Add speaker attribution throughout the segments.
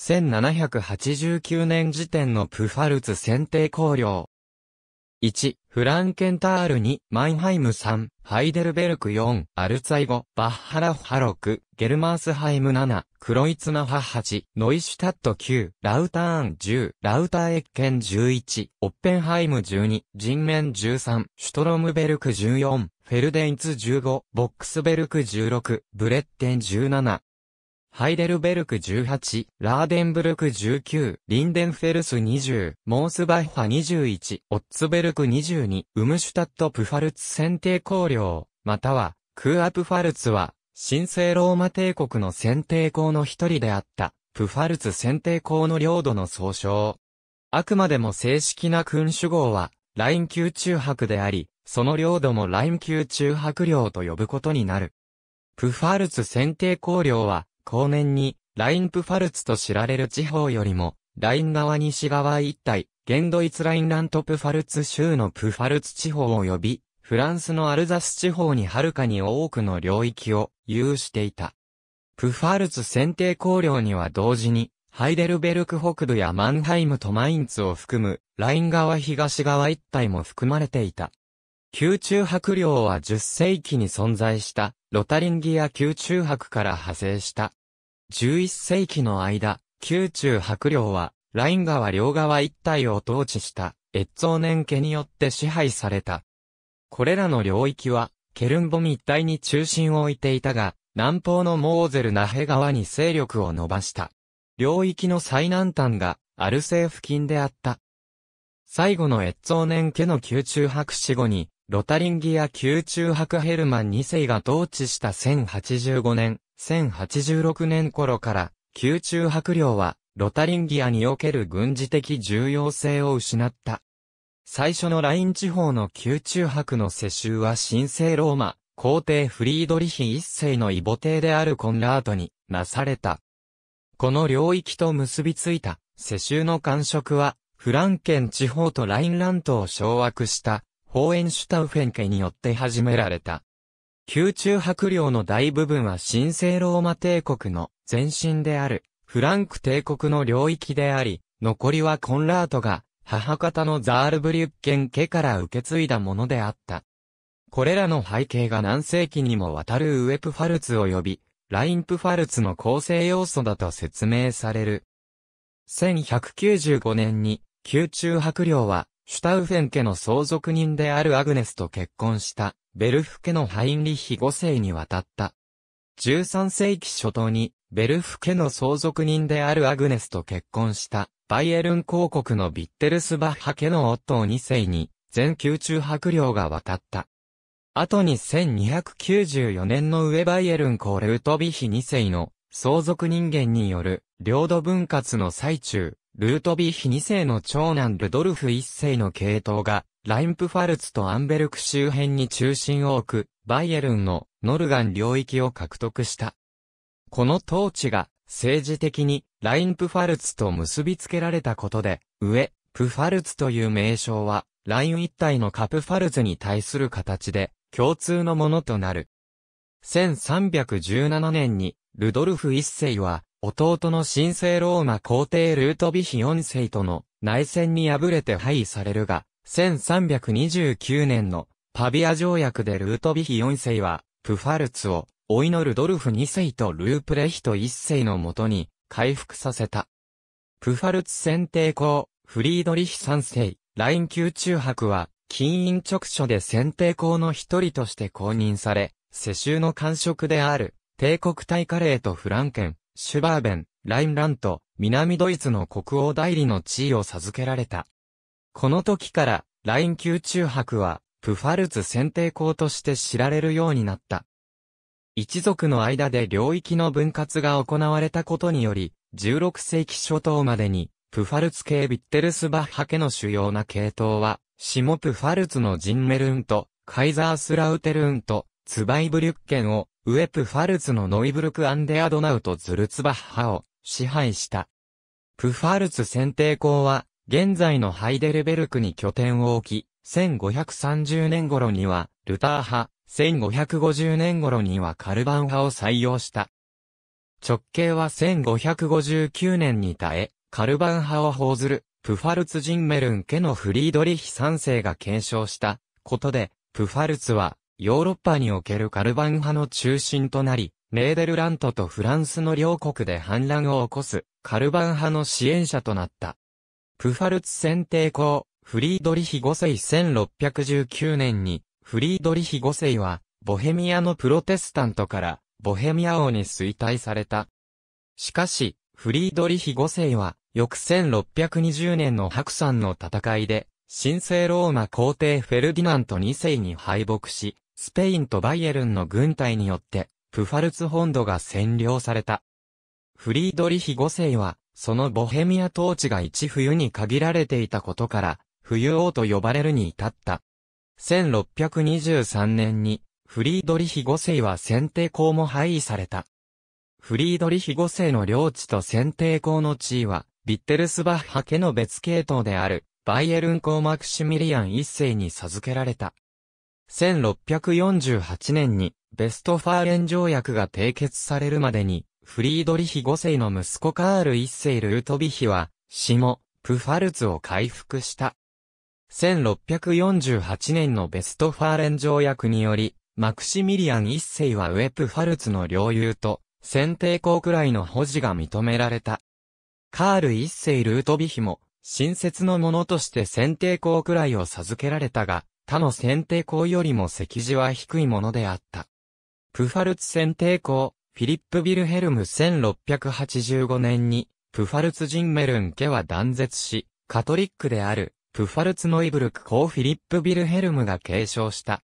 Speaker 1: 1789年時点のプファルツ選定考慮。1、フランケンタール2、マインハイム3、ハイデルベルク4、アルツァイ5、バッハラフハ6、ゲルマースハイム7、クロイツナハ8、ノイシュタット9、ラウターン10、ラウターエッケン11、オッペンハイム12、人面13、シュトロムベルク14、フェルデンツ15、ボックスベルク16、ブレッテン17、ハイデルベルク18、ラーデンブルク19、リンデンフェルス20、モースバッハ21、オッツベルク22、ウムシュタットプファルツ選定公領、または、クーアプファルツは、神聖ローマ帝国の選定校の一人であった、プファルツ選定校の領土の総称。あくまでも正式な君主号は、ライン級中白であり、その領土もライン級中白領と呼ぶことになる。プファルツ選定公領は、後年に、ラインプファルツと知られる地方よりも、ライン側西側一帯、現ドイツラインラントプファルツ州のプファルツ地方及び、フランスのアルザス地方にはるかに多くの領域を有していた。プファルツ選定綱領には同時に、ハイデルベルク北部やマンハイムとマインツを含む、ライン側東側一帯も含まれていた。宮中白領は10世紀に存在した、ロタリンギや宮中白から派生した、11世紀の間、宮中白領は、ライン川両側一帯を統治した、越冬年家によって支配された。これらの領域は、ケルンボミ一帯に中心を置いていたが、南方のモーゼルナヘ川に勢力を伸ばした。領域の最南端が、アルセー付近であった。最後の越冬年家の宮中白死後に、ロタリンギや宮中白ヘルマン2世が統治した1085年、1086年頃から、宮中白領は、ロタリンギアにおける軍事的重要性を失った。最初のライン地方の宮中白の世襲は神聖ローマ、皇帝フリードリヒ一世の異母帝であるコンラートになされた。この領域と結びついた世襲の感触は、フランケン地方とラインラントを掌握した、ホーエンシュタウフェン家によって始められた。宮中白領の大部分は神聖ローマ帝国の前身であるフランク帝国の領域であり、残りはコンラートが母方のザールブリュッケン家から受け継いだものであった。これらの背景が何世紀にもわたるウェプファルツ及び、ラインプファルツの構成要素だと説明される。1195年に、宮中白領は、シュタウフェン家の相続人であるアグネスと結婚した、ベルフ家のハインリヒ5世に渡った。13世紀初頭に、ベルフ家の相続人であるアグネスと結婚した、バイエルン公国のビッテルスバッハ家の夫を2世に、全宮中白領が渡った。後に1294年の上バイエルン公ルートビヒ2世の相続人間による領土分割の最中、ルートビヒ2世の長男ルドルフ1世の系統が、ラインプファルツとアンベルク周辺に中心を置く、バイエルンのノルガン領域を獲得した。この統治が政治的にラインプファルツと結びつけられたことで、上、プファルツという名称は、ライン一体のカプファルツに対する形で、共通のものとなる。1317年にルドルフ一世は、弟の神聖ローマ皇帝ルートビヒ四世との内戦に敗れて敗位されるが、1329年のパビア条約でルートビヒ四世は、プファルツを、老いのルドルフ二世とループレヒト一世のもとに、回復させた。プファルツ選定校、フリードリヒ三世、ライン級中伯は、金印直書で選定校の一人として公認され、世襲の官職である、帝国大カレーとフランケン、シュバーベン、ラインラント、南ドイツの国王代理の地位を授けられた。この時から、ライン級中伯は、プファルツ選定校として知られるようになった。一族の間で領域の分割が行われたことにより、16世紀初頭までに、プファルツ系ビッテルスバッハ家の主要な系統は、下プファルツのジンメルンと、カイザースラウテルンと、ツバイブリュッケンを、ウェプファルツのノイブルク・アンデアドナウト・ズルツバッハを支配した。プファルツ選定校は、現在のハイデルベルクに拠点を置き、1530年頃には、ルター派、1550年頃にはカルバン派を採用した。直径は1559年に耐え、カルバン派を報ずる、プファルツ・ジンメルン家のフリードリヒ3世が継承した、ことで、プファルツは、ヨーロッパにおけるカルバン派の中心となり、ネーデルラントとフランスの両国で反乱を起こす、カルバン派の支援者となった。プファルツ選定公、フリードリヒ5世1619年に、フリードリヒ5世は、ボヘミアのプロテスタントから、ボヘミア王に衰退された。しかし、フリードリヒ5世は、翌1620年の白山の戦いで、神聖ローマ皇帝フェルディナント2世に敗北し、スペインとバイエルンの軍隊によって、プファルツ本土が占領された。フリードリヒ5世は、そのボヘミア統治が一冬に限られていたことから、冬王と呼ばれるに至った。1623年に、フリードリヒ5世は選定校も廃位された。フリードリヒ5世の領地と選定校の地位は、ビッテルスバッハ家の別系統である、バイエルン公マクシミリアン1世に授けられた。1648年にベストファーレン条約が締結されるまでに、フリードリヒ5世の息子カール1世ルートビヒは、も、プファルツを回復した。1648年のベストファーレン条約により、マクシミリアン1世はウェプファルツの領有と、選定校くらいの保持が認められた。カール1世ルートビヒも、新設のものとして選定校くらいを授けられたが、他の選定校よりも席次は低いものであった。プファルツ選定校、フィリップ・ビルヘルム1685年に、プファルツ・ジンメルン家は断絶し、カトリックである、プファルツ・ノイブルク校フィリップ・ビルヘルムが継承した。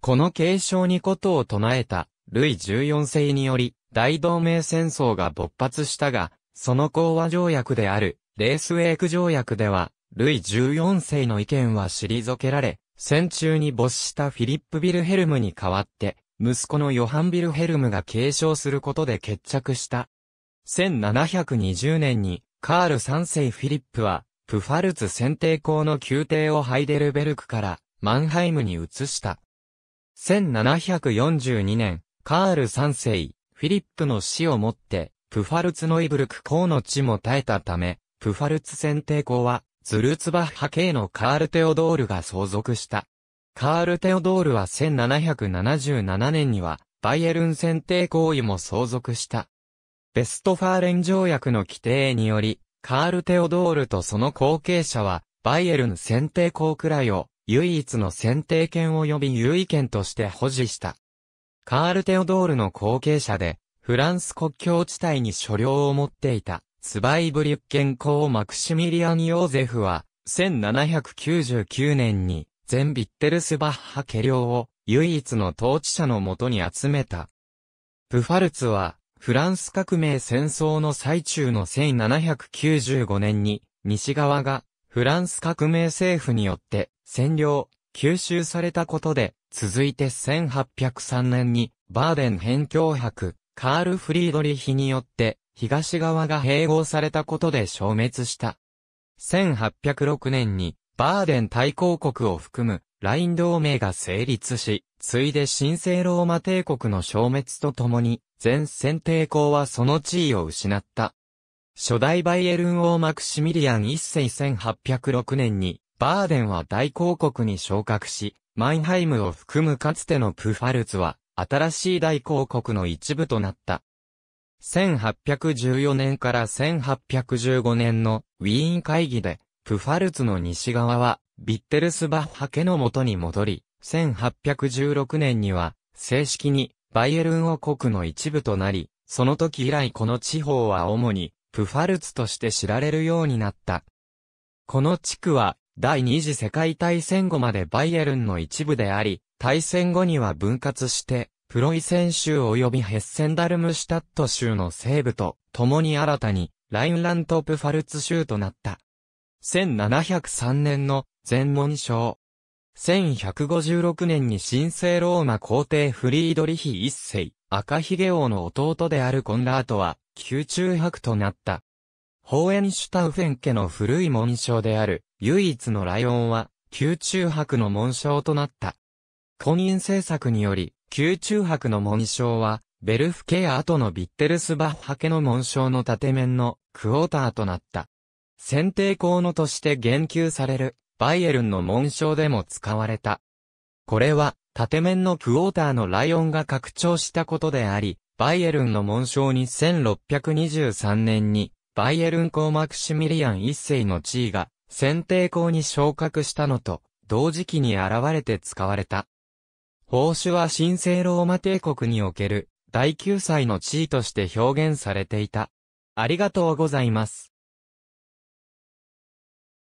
Speaker 1: この継承にことを唱えた、ルイ14世により、大同盟戦争が勃発したが、その講和条約である、レースウェイク条約では、ルイ14世の意見は退けられ、戦中に没したフィリップ・ビルヘルムに代わって、息子のヨハン・ビルヘルムが継承することで決着した。1720年に、カール3世フィリップは、プファルツ選定校の宮廷をハイデルベルクから、マンハイムに移した。1742年、カール3世、フィリップの死をもって、プファルツノイブルク公の地も耐えたため、プファルツ選定校は、ズルツバッハ系のカール・テオドールが相続した。カール・テオドールは1777年には、バイエルン選定行為も相続した。ベストファーレン条約の規定により、カール・テオドールとその後継者は、バイエルン選定行くらいを、唯一の選定権及び優位権として保持した。カール・テオドールの後継者で、フランス国境地帯に所領を持っていた。スバイブリュッケン公マクシミリアン・ヨーゼフは、1799年に、全ビッテルスバッハ家領を、唯一の統治者のもとに集めた。プファルツは、フランス革命戦争の最中の1795年に、西側が、フランス革命政府によって、占領、吸収されたことで、続いて1803年に、バーデン辺境伯、カール・フリードリヒによって、東側が併合されたことで消滅した。1806年に、バーデン大公国を含む、ライン同盟が成立し、ついで神聖ローマ帝国の消滅とともに、前線帝抗はその地位を失った。初代バイエルン王マクシミリアン一世1806年に、バーデンは大公国に昇格し、マンハイムを含むかつてのプファルツは、新しい大公国の一部となった。1814年から1815年のウィーン会議で、プファルツの西側は、ビッテルスバッハ家の元に戻り、1816年には、正式に、バイエルン王国の一部となり、その時以来この地方は主に、プファルツとして知られるようになった。この地区は、第二次世界大戦後までバイエルンの一部であり、大戦後には分割して、プロイセン州及びヘッセンダルムシュタット州の西部と、共に新たに、ラインラント・プファルツ州となった。1703年の全文章。1156年に神聖ローマ皇帝フリードリヒ一世、赤ひげ王の弟であるコンラートは、宮中博となった。ホーエンシュタウフェン家の古い紋章である、唯一のライオンは、宮中博の紋章となった。婚姻政策により、宮中博の紋章は、ベルフケア後のビッテルスバッハ家の紋章の縦面のクォーターとなった。選定校のとして言及される、バイエルンの紋章でも使われた。これは、縦面のクォーターのライオンが拡張したことであり、バイエルンの紋章に1623年に、バイエルン公マクシミリアン一世の地位が、選定校に昇格したのと、同時期に現れて使われた。報酬は神聖ローマ帝国における大救済の地位として表現されていた。ありがとうございます。